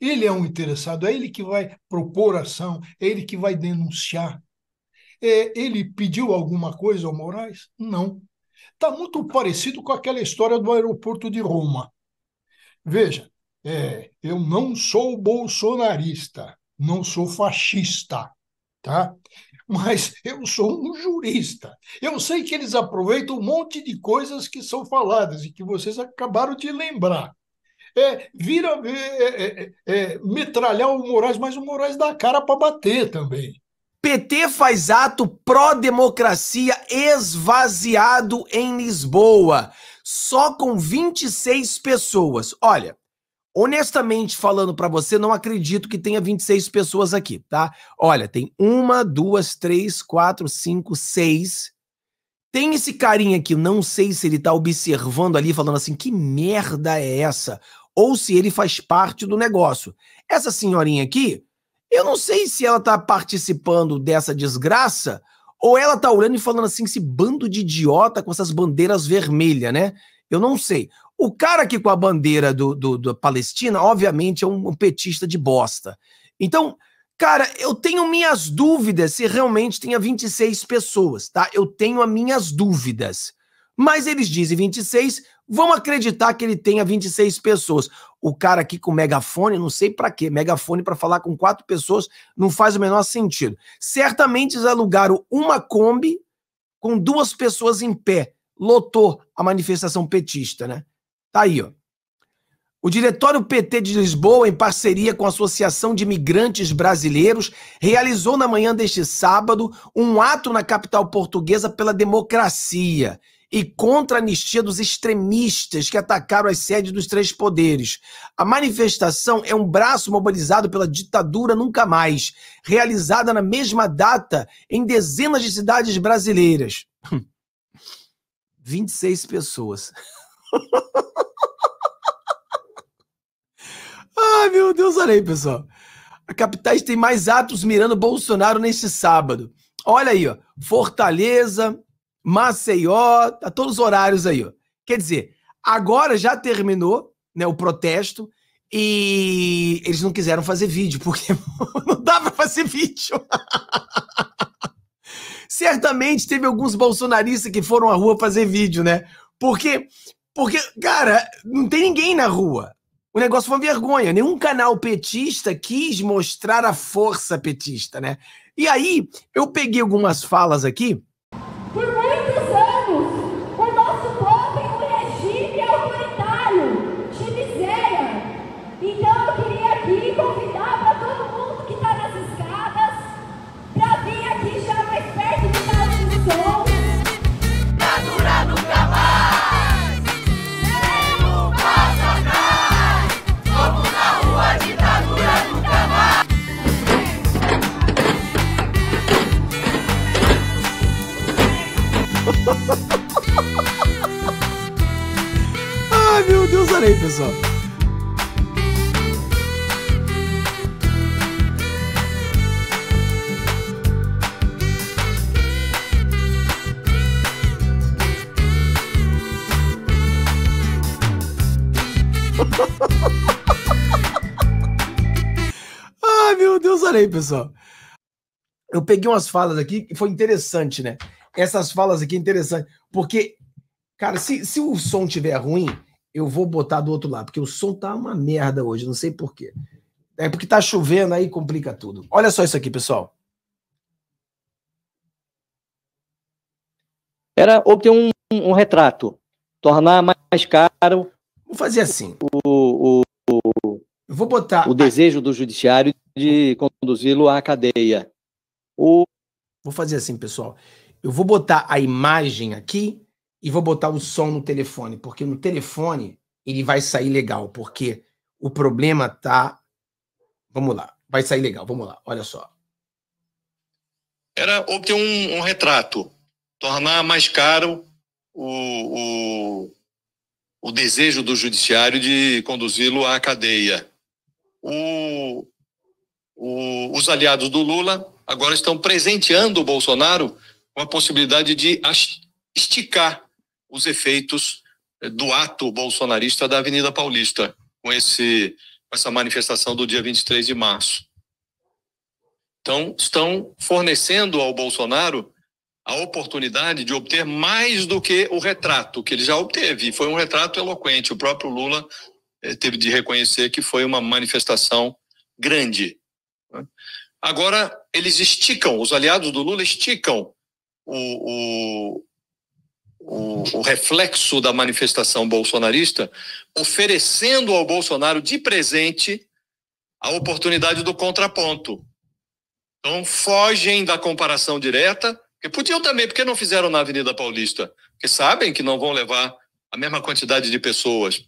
Ele é um interessado, é ele que vai propor ação, é ele que vai denunciar. É, ele pediu alguma coisa ao Moraes? Não. Está muito parecido com aquela história do aeroporto de Roma. Veja, é, eu não sou bolsonarista, não sou fascista, tá? Mas eu sou um jurista. Eu sei que eles aproveitam um monte de coisas que são faladas e que vocês acabaram de lembrar é, vira é, é, é, é metralhar o Moraes, mas o Moraes dá cara para bater também. PT faz ato pró-democracia esvaziado em Lisboa, só com 26 pessoas. Olha, honestamente falando para você, não acredito que tenha 26 pessoas aqui, tá? Olha, tem uma, duas, três, quatro, cinco, seis. Tem esse carinha aqui, não sei se ele tá observando ali, falando assim: que merda é essa? ou se ele faz parte do negócio. Essa senhorinha aqui, eu não sei se ela está participando dessa desgraça ou ela está olhando e falando assim, esse bando de idiota com essas bandeiras vermelhas, né? Eu não sei. O cara aqui com a bandeira do, do, do Palestina, obviamente, é um, um petista de bosta. Então, cara, eu tenho minhas dúvidas se realmente tinha 26 pessoas, tá? Eu tenho as minhas dúvidas. Mas eles dizem 26, vamos acreditar que ele tenha 26 pessoas. O cara aqui com megafone, não sei para quê, megafone para falar com quatro pessoas não faz o menor sentido. Certamente eles alugaram uma Kombi com duas pessoas em pé. Lotou a manifestação petista, né? Tá aí, ó. O Diretório PT de Lisboa, em parceria com a Associação de Imigrantes Brasileiros, realizou na manhã deste sábado um ato na capital portuguesa pela democracia e contra a anistia dos extremistas que atacaram as sedes dos três poderes. A manifestação é um braço mobilizado pela ditadura Nunca Mais, realizada na mesma data em dezenas de cidades brasileiras. 26 hum. pessoas. Ai, meu Deus, olha aí, pessoal. A capitais tem mais atos mirando Bolsonaro neste sábado. Olha aí, ó. Fortaleza, Maceió, a tá todos os horários aí. Ó. Quer dizer, agora já terminou né, o protesto e eles não quiseram fazer vídeo, porque não dá para fazer vídeo. Certamente teve alguns bolsonaristas que foram à rua fazer vídeo, né? Porque, porque, cara, não tem ninguém na rua. O negócio foi uma vergonha. Nenhum canal petista quis mostrar a força petista, né? E aí, eu peguei algumas falas aqui aí, pessoal. Ai, meu Deus, olha aí, pessoal. Eu peguei umas falas aqui e foi interessante, né? Essas falas aqui é interessante, porque, cara, se, se o som tiver ruim, eu vou botar do outro lado, porque o som tá uma merda hoje, não sei porquê. É porque tá chovendo aí, complica tudo. Olha só isso aqui, pessoal. Era obter um, um retrato, tornar mais caro. Vou fazer assim. O, o, o vou botar. O desejo do judiciário de conduzi-lo à cadeia. O... Vou fazer assim, pessoal. Eu vou botar a imagem aqui e vou botar o som no telefone, porque no telefone ele vai sair legal, porque o problema tá. Vamos lá, vai sair legal, vamos lá, olha só. Era obter um, um retrato, tornar mais caro o, o, o desejo do judiciário de conduzi-lo à cadeia. O, o, os aliados do Lula agora estão presenteando o Bolsonaro com a possibilidade de esticar os efeitos eh, do ato bolsonarista da Avenida Paulista, com, esse, com essa manifestação do dia 23 de março. Então, estão fornecendo ao Bolsonaro a oportunidade de obter mais do que o retrato que ele já obteve. Foi um retrato eloquente. O próprio Lula eh, teve de reconhecer que foi uma manifestação grande. Agora, eles esticam, os aliados do Lula esticam o, o, o, o reflexo da manifestação bolsonarista, oferecendo ao Bolsonaro de presente a oportunidade do contraponto. Então, fogem da comparação direta, que podiam também, porque não fizeram na Avenida Paulista? Porque sabem que não vão levar a mesma quantidade de pessoas.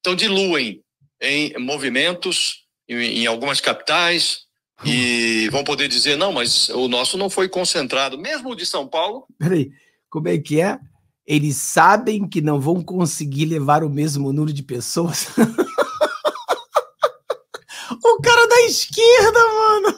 Então, diluem em movimentos, em, em algumas capitais, e vão poder dizer: não, mas o nosso não foi concentrado, mesmo o de São Paulo. Peraí, como é que é? eles sabem que não vão conseguir levar o mesmo número de pessoas. o cara da esquerda, mano.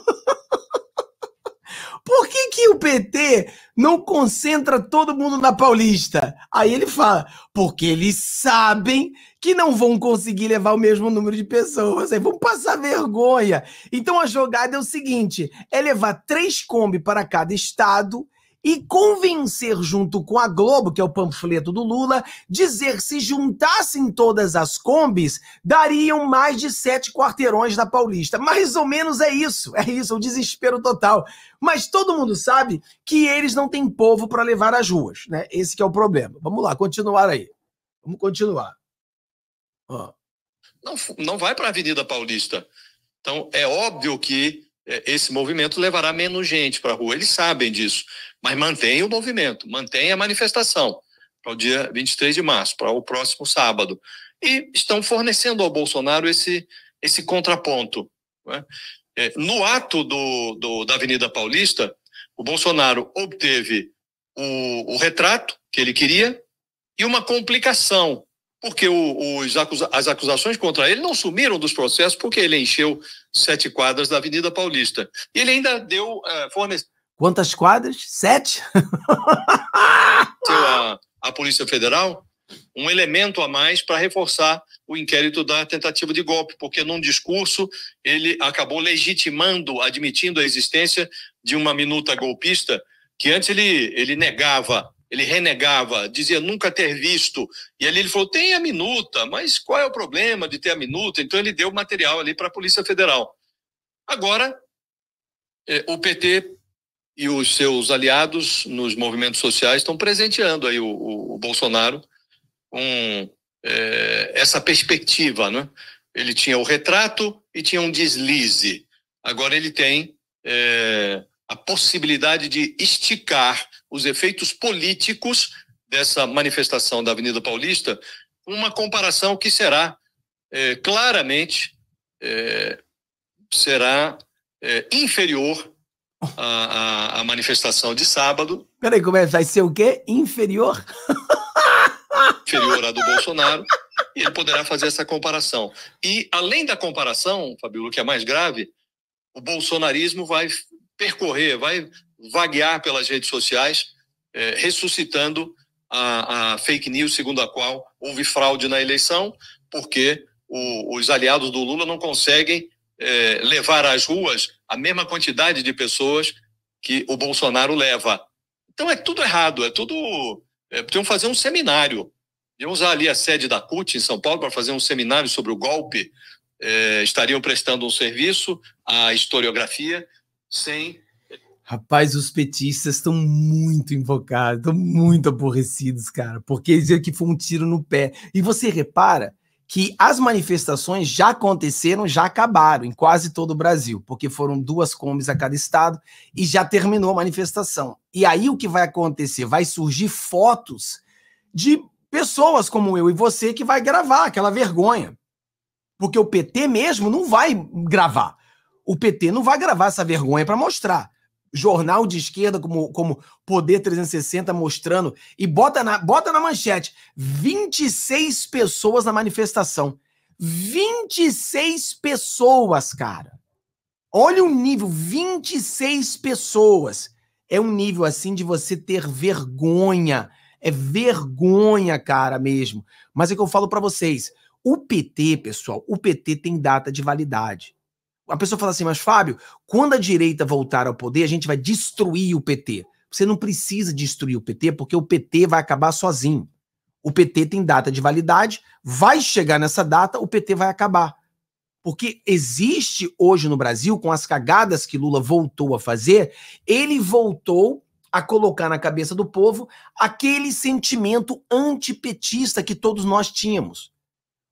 Por que, que o PT não concentra todo mundo na Paulista? Aí ele fala, porque eles sabem que não vão conseguir levar o mesmo número de pessoas, aí vão passar vergonha. Então a jogada é o seguinte: é levar três Kombi para cada estado e convencer, junto com a Globo, que é o panfleto do Lula, dizer que se juntassem todas as combis, dariam mais de sete quarteirões da Paulista. Mais ou menos é isso, é isso, é um desespero total. Mas todo mundo sabe que eles não têm povo para levar às ruas, né? Esse é o problema. Vamos lá, continuar aí. Vamos continuar. Não, não vai para a Avenida Paulista. Então, é óbvio que é, esse movimento levará menos gente para a rua. Eles sabem disso, mas mantém o movimento, mantém a manifestação para o dia 23 de março, para o próximo sábado. E estão fornecendo ao Bolsonaro esse, esse contraponto. Né? É, no ato do, do, da Avenida Paulista, o Bolsonaro obteve o, o retrato que ele queria e uma complicação porque o, os acusa as acusações contra ele não sumiram dos processos porque ele encheu sete quadras da Avenida Paulista. E ele ainda deu uh, fornece... Quantas quadras? Sete? a, a Polícia Federal um elemento a mais para reforçar o inquérito da tentativa de golpe, porque num discurso ele acabou legitimando, admitindo a existência de uma minuta golpista que antes ele, ele negava ele renegava, dizia nunca ter visto. E ali ele falou: tem a minuta, mas qual é o problema de ter a minuta? Então ele deu material ali para a Polícia Federal. Agora, é, o PT e os seus aliados nos movimentos sociais estão presenteando aí o, o, o Bolsonaro com é, essa perspectiva, né? Ele tinha o retrato e tinha um deslize. Agora ele tem é, a possibilidade de esticar os efeitos políticos dessa manifestação da Avenida Paulista, uma comparação que será é, claramente é, será é, inferior à, à, à, manifestação de sábado. Peraí, como é? Vai ser o quê? Inferior? Inferior à do Bolsonaro. E ele poderá fazer essa comparação. E, além da comparação, Fabíola, que é mais grave, o bolsonarismo vai percorrer, vai vaguear pelas redes sociais, é, ressuscitando a, a, fake news segundo a qual houve fraude na eleição, porque o, os aliados do Lula não conseguem é, levar às ruas a mesma quantidade de pessoas que o Bolsonaro leva. Então é tudo errado, é tudo. É, Podiam fazer um seminário. Iam usar ali a sede da CUT em São Paulo para fazer um seminário sobre o golpe. É, estariam prestando um serviço à historiografia, Sim, Rapaz, os petistas estão muito invocados, estão muito aborrecidos, cara, porque dizer que foi um tiro no pé. E você repara que as manifestações já aconteceram, já acabaram em quase todo o Brasil, porque foram duas combis a cada estado e já terminou a manifestação. E aí o que vai acontecer? Vai surgir fotos de pessoas como eu e você que vai gravar aquela vergonha. Porque o PT mesmo não vai gravar o PT não vai gravar essa vergonha para mostrar. Jornal de esquerda, como, como Poder 360 mostrando, e bota na, bota na manchete: 26 pessoas na manifestação. 26 pessoas, cara. Olha o nível: 26 pessoas. É um nível assim de você ter vergonha. É vergonha, cara, mesmo. Mas é que eu falo para vocês: o PT, pessoal, o PT tem data de validade a pessoa fala assim, mas Fábio, quando a direita voltar ao poder, a gente vai destruir o PT. Você não precisa destruir o PT, porque o PT vai acabar sozinho. O PT tem data de validade, vai chegar nessa data, o PT vai acabar. Porque existe hoje no Brasil, com as cagadas que Lula voltou a fazer, ele voltou a colocar na cabeça do povo aquele sentimento antipetista que todos nós tínhamos.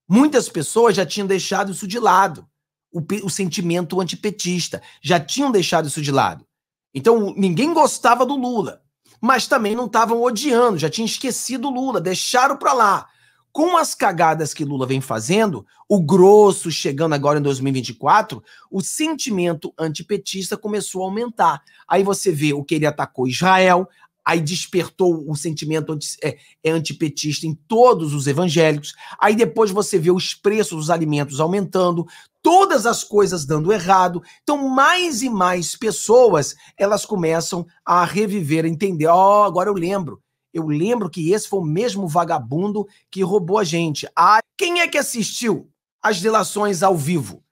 Muitas pessoas já tinham deixado isso de lado o, o sentimento antipetista. Já tinham deixado isso de lado. Então, ninguém gostava do Lula, mas também não estavam odiando, já tinham esquecido o Lula, deixaram para lá. Com as cagadas que Lula vem fazendo, o grosso chegando agora em 2024, o sentimento antipetista começou a aumentar. Aí você vê o que ele atacou Israel, aí despertou o sentimento anti, é, é, antipetista em todos os evangélicos, aí depois você vê os preços dos alimentos aumentando, todas as coisas dando errado, então mais e mais pessoas, elas começam a reviver, a entender, ó, oh, agora eu lembro, eu lembro que esse foi o mesmo vagabundo que roubou a gente. Ah, quem é que assistiu às delações ao vivo?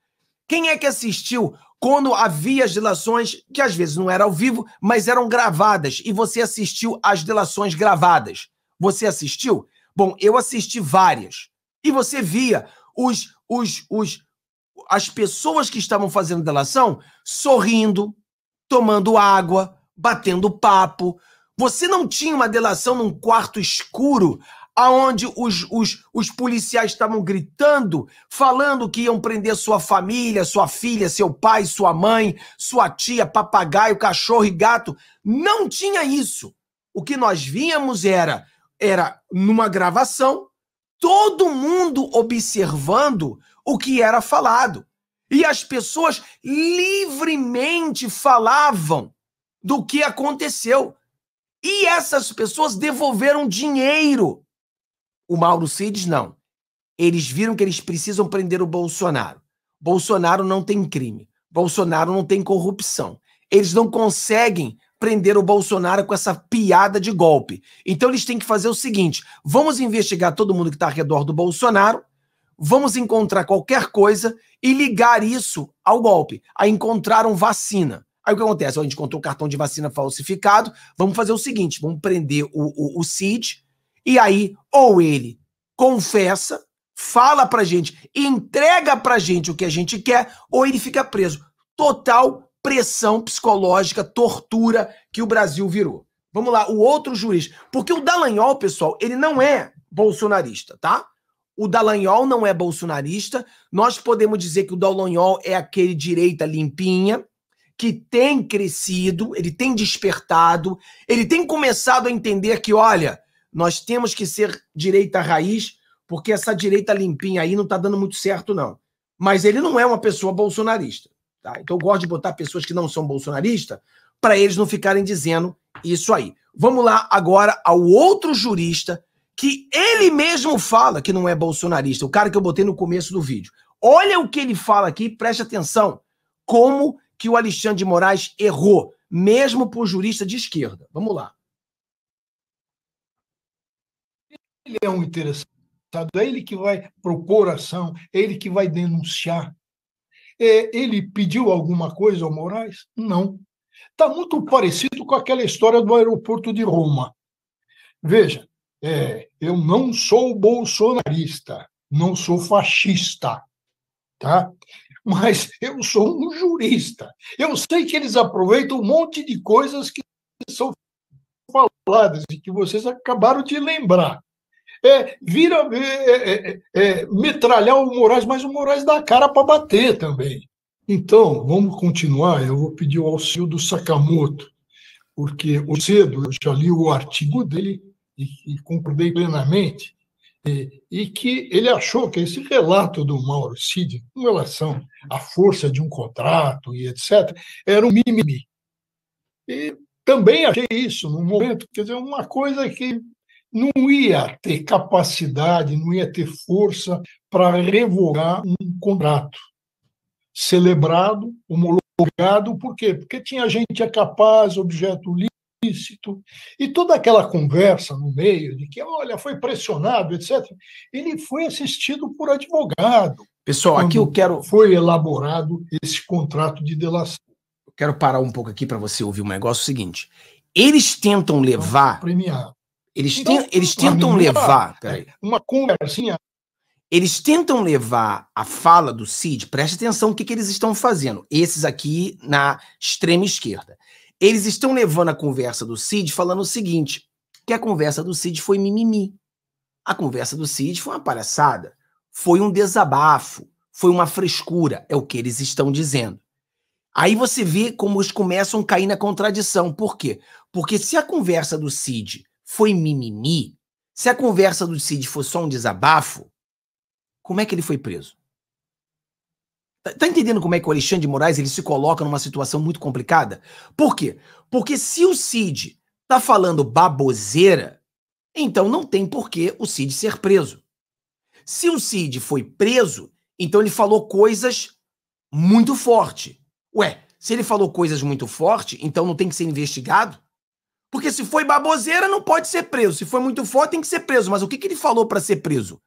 Quem é que assistiu quando havia as delações, que às vezes não era ao vivo, mas eram gravadas, e você assistiu às delações gravadas. Você assistiu? Bom, eu assisti várias. E você via os, os, os, as pessoas que estavam fazendo delação sorrindo, tomando água, batendo papo. Você não tinha uma delação num quarto escuro, aonde os, os, os policiais estavam gritando, falando que iam prender sua família, sua filha, seu pai, sua mãe, sua tia, papagaio, cachorro e gato. Não tinha isso. O que nós víamos era, era numa gravação, todo mundo observando o que era falado. E as pessoas livremente falavam do que aconteceu. E essas pessoas devolveram dinheiro o Mauro Cides, não. Eles viram que eles precisam prender o Bolsonaro. Bolsonaro não tem crime. Bolsonaro não tem corrupção. Eles não conseguem prender o Bolsonaro com essa piada de golpe. Então eles têm que fazer o seguinte: vamos investigar todo mundo que está ao redor do Bolsonaro, vamos encontrar qualquer coisa e ligar isso ao golpe. Aí encontraram vacina. Aí o que acontece? a gente encontrou o cartão de vacina falsificado. Vamos fazer o seguinte: vamos prender o, o, o CID e aí, ou ele confessa, fala pra gente, entrega pra gente o que a gente quer, ou ele fica preso. Total pressão psicológica, tortura que o Brasil virou. Vamos lá, o outro juiz. Porque o Dallagnol, pessoal, ele não é bolsonarista, tá? O Dallagnol não é bolsonarista. Nós podemos dizer que o Dallagnol é aquele direita limpinha, que tem crescido, ele tem despertado, ele tem começado a entender que, olha, nós temos que ser direita raiz, porque essa direita limpinha aí não está dando muito certo, não. Mas ele não é uma pessoa bolsonarista. Tá? Então eu gosto de botar pessoas que não são bolsonaristas para eles não ficarem dizendo isso aí. Vamos lá agora ao outro jurista que ele mesmo fala que não é bolsonarista, o cara que eu botei no começo do vídeo. Olha o que ele fala aqui, preste atenção. Como que o Alexandre de Moraes errou, mesmo por jurista de esquerda. Vamos lá. ele é um interessado, é ele que vai propor ação, é ele que vai denunciar. É, ele pediu alguma coisa ao Moraes? Não. Está muito parecido com aquela história do aeroporto de Roma. Veja, é, eu não sou bolsonarista, não sou fascista, tá? Mas eu sou um jurista. Eu sei que eles aproveitam um monte de coisas que são faladas e que vocês acabaram de lembrar é, vira é é, é, é, metralhar o Moraes, mas o Moraes dá a cara para bater também. Então, vamos continuar. Eu vou pedir o auxílio do Sakamoto, porque o cedo eu já li o artigo dele e, e concordei plenamente, e, é, e, que ele achou que esse relato do Mauro Cid, com relação à força de um contrato e etc., era um mimimi. E também achei isso no momento, quer dizer, uma coisa que não ia ter capacidade, não ia ter força para revogar um contrato celebrado, homologado, por quê? Porque tinha gente é capaz, objeto lícito, e toda aquela conversa no meio de que, olha, foi pressionado, etc. Ele foi assistido por advogado. Pessoal, aqui eu quero. Foi elaborado esse contrato de delação. Eu quero parar um pouco aqui para você ouvir um negócio é o seguinte. Eles tentam levar. Então, premiado eles, então, ten, eles tentam minha, levar. É, peraí. Uma conversinha. Eles tentam levar a fala do Cid, preste atenção o que, que eles estão fazendo, esses aqui na extrema esquerda. Eles estão levando a conversa do Cid falando o seguinte: que a conversa do Cid foi mimimi. A conversa do Cid foi uma palhaçada, foi um desabafo, foi uma frescura, é o que eles estão dizendo. Aí você vê como eles começam a cair na contradição. Por quê? Porque se a conversa do Cid foi mimimi? Se a conversa do Cid for só um desabafo, como é que ele foi preso? Tá, tá entendendo como é que o Alexandre de Moraes ele se coloca numa situação muito complicada? Por quê? Porque se o Cid tá falando baboseira, então não tem por que o Cid ser preso. Se o Cid foi preso, então ele falou coisas muito forte. Ué, se ele falou coisas muito forte, então não tem que ser investigado? Porque se foi baboseira, não pode ser preso. Se foi muito forte, tem que ser preso. Mas o que, que ele falou para ser preso?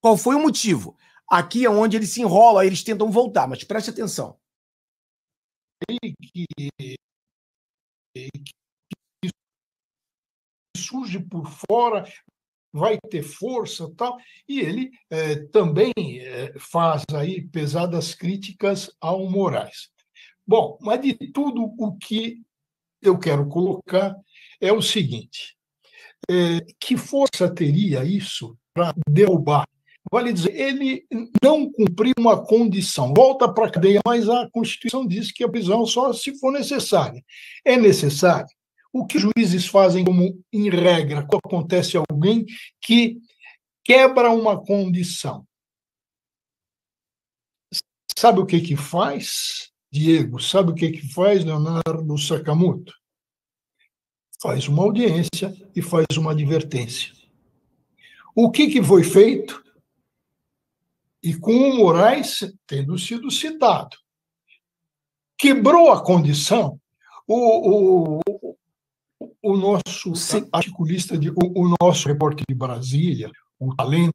Qual foi o motivo? Aqui é onde ele se enrola, eles tentam voltar, mas preste atenção. Que, que surge por fora, vai ter força tal. E ele é, também é, faz aí pesadas críticas ao Moraes. Bom, mas de tudo o que eu quero colocar é o seguinte: é, que força teria isso para derrubar? Vale dizer, ele não cumpriu uma condição, volta para a cadeia, mas a Constituição diz que a prisão só se for necessária. É necessária. O que os juízes fazem como em regra quando acontece alguém que quebra uma condição? Sabe o que que faz, Diego? Sabe o que que faz Leonardo Sakamoto? faz uma audiência e faz uma advertência. O que, que foi feito? E com o Moraes tendo sido citado. Quebrou a condição. O, o, o nosso Sim. articulista, de, o, o nosso repórter de Brasília, o talento.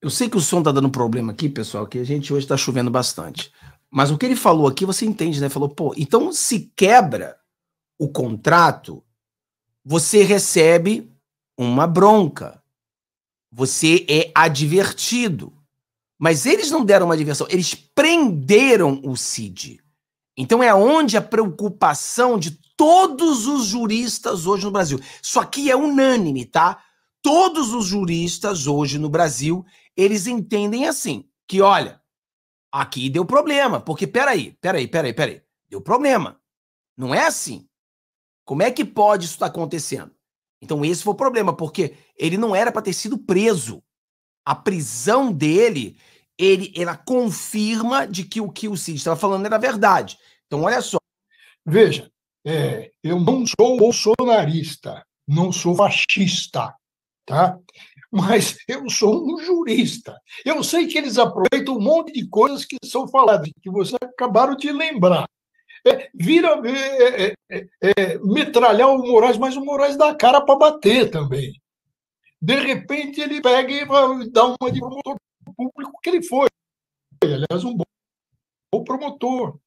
Eu sei que o som está dando problema aqui, pessoal, que a gente hoje está chovendo bastante. Mas o que ele falou aqui, você entende, né? Falou, pô, então se quebra o contrato, você recebe uma bronca. Você é advertido. Mas eles não deram uma diversão, eles prenderam o Cid. Então é onde a preocupação de todos os juristas hoje no Brasil. Isso aqui é unânime, tá? Todos os juristas hoje no Brasil, eles entendem assim, que olha, aqui deu problema, porque peraí, peraí, peraí, peraí, deu problema. Não é assim. Como é que pode isso estar tá acontecendo? Então, esse foi o problema, porque ele não era para ter sido preso. A prisão dele, ele, ela confirma de que o que o Cid estava falando era verdade. Então, olha só. Veja, é, eu não sou bolsonarista, não sou fascista, tá? Mas eu sou um jurista. Eu sei que eles aproveitam um monte de coisas que são faladas, que vocês acabaram de lembrar é, vira é é, é, é, metralhar o Moraes, mas o Moraes dá cara para bater também. De repente ele pega e dá uma de promotor público que ele foi. Aliás, um bom promotor.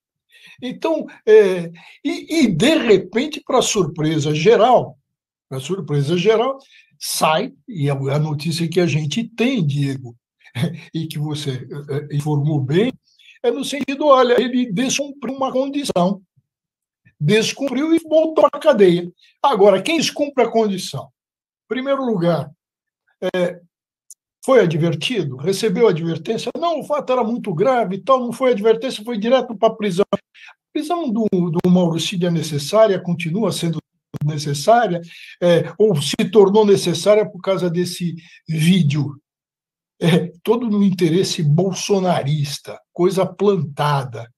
Então, é, e, e de repente, para surpresa geral, para surpresa geral, sai, e a notícia que a gente tem, Diego, e que você informou bem, é no sentido, olha, ele descumpriu uma condição. Descumpriu e voltou à cadeia. Agora, quem descumpre a condição? Em primeiro lugar, é, foi advertido? Recebeu advertência? Não, o fato era muito grave e tal, não foi advertência, foi direto para a prisão. A prisão do, do Mauro Cid é necessária, continua sendo necessária, é, ou se tornou necessária por causa desse vídeo é, todo no interesse bolsonarista, coisa plantada.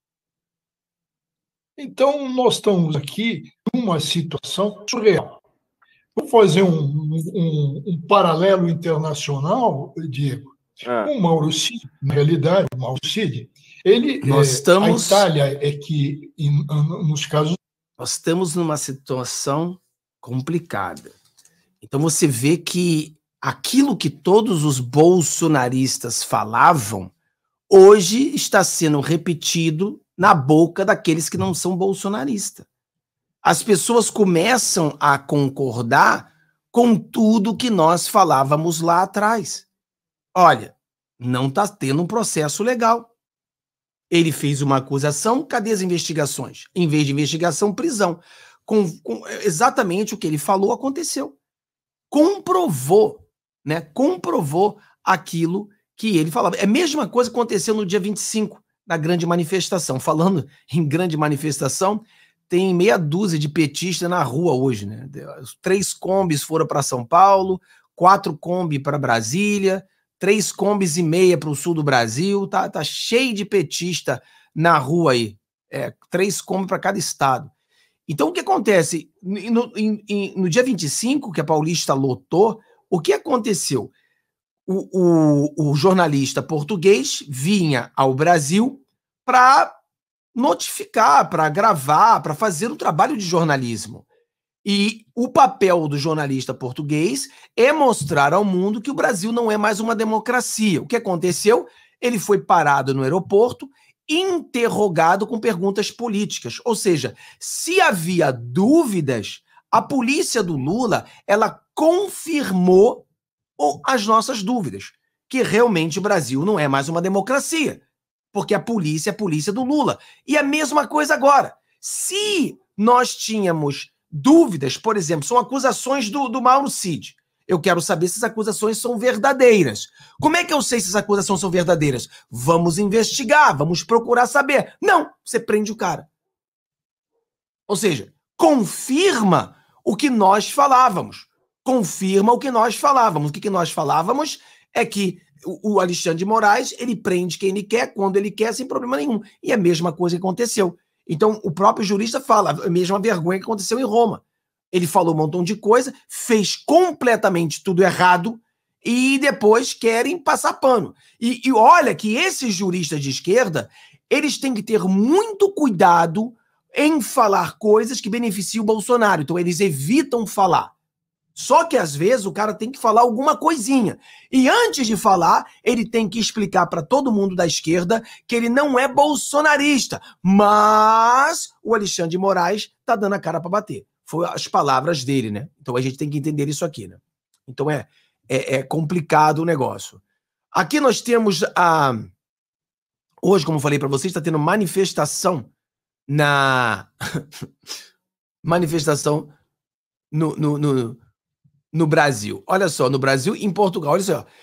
Então, nós estamos aqui numa situação surreal. Vou fazer um, um, um paralelo internacional, Diego. Ah. O Mauro Cid, na realidade, o Mauro Cid, ele, nós é, estamos... a Itália é que, nos casos... Nós estamos numa situação complicada. Então, você vê que aquilo que todos os bolsonaristas falavam, hoje está sendo repetido na boca daqueles que não são bolsonaristas. As pessoas começam a concordar com tudo que nós falávamos lá atrás. Olha, não está tendo um processo legal. Ele fez uma acusação, cadê as investigações? Em vez de investigação, prisão. Com, com, exatamente o que ele falou aconteceu. Comprovou né, comprovou aquilo que ele falava. É a mesma coisa que aconteceu no dia 25, na grande manifestação. Falando em grande manifestação, tem meia dúzia de petistas na rua hoje, né? Três combis foram para São Paulo, quatro combis para Brasília, três combis e meia para o sul do Brasil, tá, tá cheio de petista na rua aí. É, três combis para cada estado. Então, o que acontece? No, no, no dia 25, que a Paulista lotou, o que aconteceu? O, o, o jornalista português vinha ao Brasil para notificar, para gravar, para fazer um trabalho de jornalismo. E o papel do jornalista português é mostrar ao mundo que o Brasil não é mais uma democracia. O que aconteceu? Ele foi parado no aeroporto, interrogado com perguntas políticas. Ou seja, se havia dúvidas, a polícia do Lula, ela confirmou as nossas dúvidas, que realmente o Brasil não é mais uma democracia, porque a polícia é a polícia do Lula. E a mesma coisa agora. Se nós tínhamos dúvidas, por exemplo, são acusações do, do Mauro Cid. Eu quero saber se as acusações são verdadeiras. Como é que eu sei se as acusações são verdadeiras? Vamos investigar, vamos procurar saber. Não, você prende o cara. Ou seja, confirma o que nós falávamos confirma o que nós falávamos. O que, que nós falávamos é que o Alexandre de Moraes ele prende quem ele quer, quando ele quer, sem problema nenhum. E é a mesma coisa que aconteceu. Então, o próprio jurista fala a mesma vergonha que aconteceu em Roma. Ele falou um montão de coisa, fez completamente tudo errado e depois querem passar pano. E, e olha que esses juristas de esquerda, eles têm que ter muito cuidado em falar coisas que beneficiam o Bolsonaro. Então, eles evitam falar. Só que às vezes o cara tem que falar alguma coisinha. E antes de falar, ele tem que explicar para todo mundo da esquerda que ele não é bolsonarista, mas o Alexandre de Moraes tá dando a cara para bater. Foi as palavras dele, né? Então a gente tem que entender isso aqui, né? Então é é, é complicado o negócio. Aqui nós temos a hoje, como falei para vocês, está tendo manifestação na manifestação no, no, no no Brasil. Olha só, no Brasil e em Portugal. Olha só,